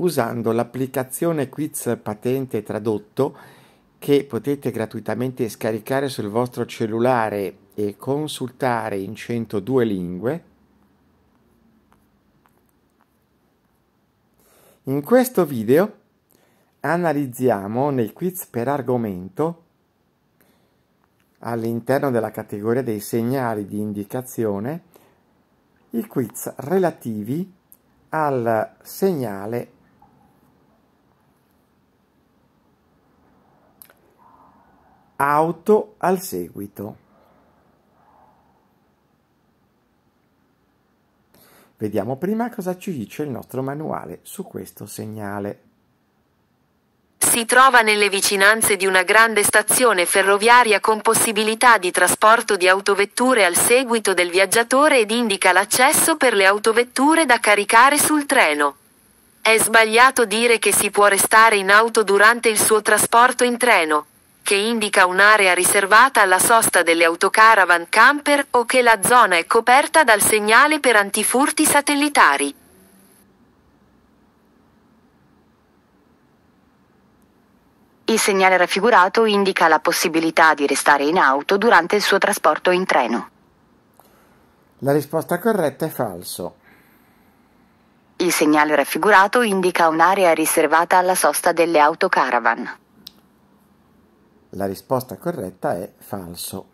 usando l'applicazione Quiz Patente Tradotto che potete gratuitamente scaricare sul vostro cellulare e consultare in 102 lingue. In questo video analizziamo nel quiz per argomento all'interno della categoria dei segnali di indicazione i quiz relativi al segnale auto al seguito. Vediamo prima cosa ci dice il nostro manuale su questo segnale. Si trova nelle vicinanze di una grande stazione ferroviaria con possibilità di trasporto di autovetture al seguito del viaggiatore ed indica l'accesso per le autovetture da caricare sul treno. È sbagliato dire che si può restare in auto durante il suo trasporto in treno che indica un'area riservata alla sosta delle autocaravan camper o che la zona è coperta dal segnale per antifurti satellitari. Il segnale raffigurato indica la possibilità di restare in auto durante il suo trasporto in treno. La risposta corretta è falso. Il segnale raffigurato indica un'area riservata alla sosta delle autocaravan. La risposta corretta è falso.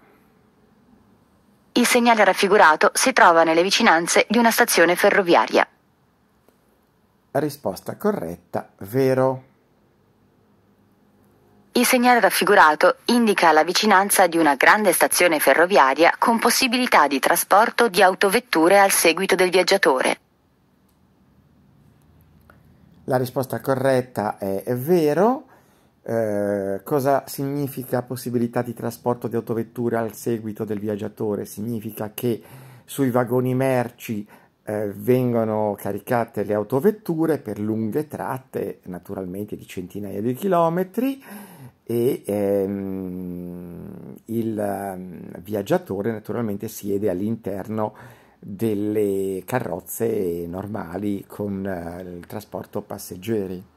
Il segnale raffigurato si trova nelle vicinanze di una stazione ferroviaria. Risposta corretta, vero. Il segnale raffigurato indica la vicinanza di una grande stazione ferroviaria con possibilità di trasporto di autovetture al seguito del viaggiatore. La risposta corretta è vero. Eh, cosa significa possibilità di trasporto di autovetture al seguito del viaggiatore? Significa che sui vagoni merci eh, vengono caricate le autovetture per lunghe tratte, naturalmente di centinaia di chilometri, e ehm, il ehm, viaggiatore naturalmente siede all'interno delle carrozze normali con eh, il trasporto passeggeri.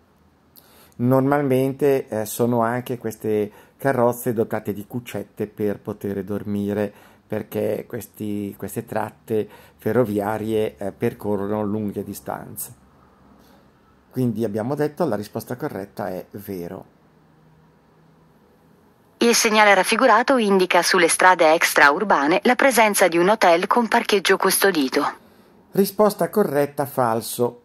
Normalmente eh, sono anche queste carrozze dotate di cuccette per poter dormire perché questi, queste tratte ferroviarie eh, percorrono lunghe distanze. Quindi abbiamo detto la risposta corretta è vero. Il segnale raffigurato indica sulle strade extraurbane la presenza di un hotel con parcheggio custodito. Risposta corretta falso.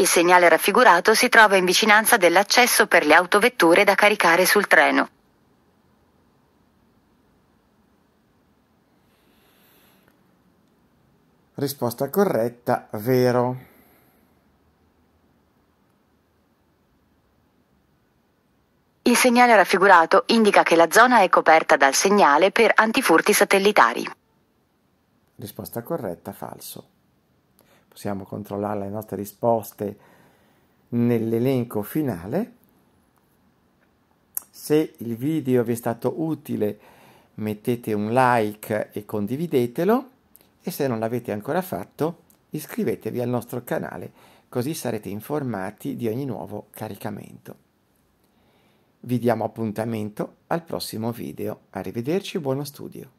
Il segnale raffigurato si trova in vicinanza dell'accesso per le autovetture da caricare sul treno. Risposta corretta, vero. Il segnale raffigurato indica che la zona è coperta dal segnale per antifurti satellitari. Risposta corretta, falso possiamo controllare le nostre risposte nell'elenco finale. Se il video vi è stato utile mettete un like e condividetelo e se non l'avete ancora fatto iscrivetevi al nostro canale così sarete informati di ogni nuovo caricamento. Vi diamo appuntamento al prossimo video. Arrivederci e buono studio.